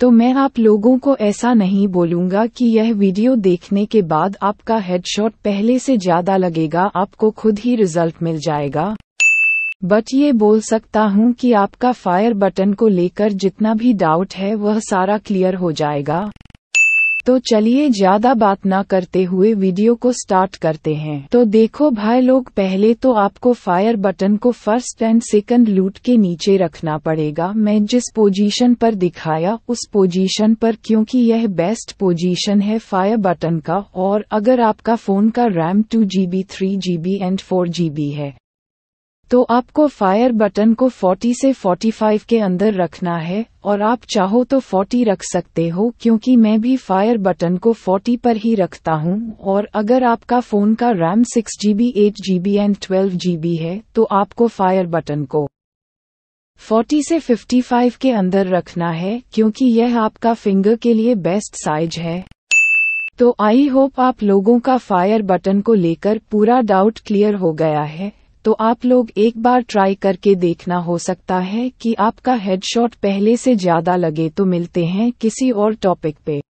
तो मैं आप लोगों को ऐसा नहीं बोलूंगा कि यह वीडियो देखने के बाद आपका हेडशॉट पहले से ज्यादा लगेगा आपको खुद ही रिजल्ट मिल जाएगा बट ये बोल सकता हूँ कि आपका फायर बटन को लेकर जितना भी डाउट है वह सारा क्लियर हो जाएगा तो चलिए ज्यादा बात ना करते हुए वीडियो को स्टार्ट करते हैं तो देखो भाई लोग पहले तो आपको फायर बटन को फर्स्ट एंड सेकंड लूट के नीचे रखना पड़ेगा मैं जिस पोजीशन पर दिखाया उस पोजीशन पर क्योंकि यह बेस्ट पोजीशन है फायर बटन का और अगर आपका फोन का RAM two G B three G B and four G B है तो आपको फायर बटन को 40 से 45 के अंदर रखना है और आप चाहो तो 40 रख सकते हो क्योंकि मैं भी फायर बटन को 40 पर ही रखता हूं और अगर आपका फ़ोन का RAM six G B eight G B and twelve G B है तो आपको फायर बटन को 40 से 55 के अंदर रखना है क्योंकि यह आपका फिंगर के लिए बेस्ट साइज है तो आई होप आप लोगों का फायर बटन को लेकर पूरा डाउट क्लियर हो गया है तो आप लोग एक बार ट्राई करके देखना हो सकता है कि आपका हेडशॉट पहले से ज़्यादा लगे तो मिलते हैं किसी और टॉपिक पे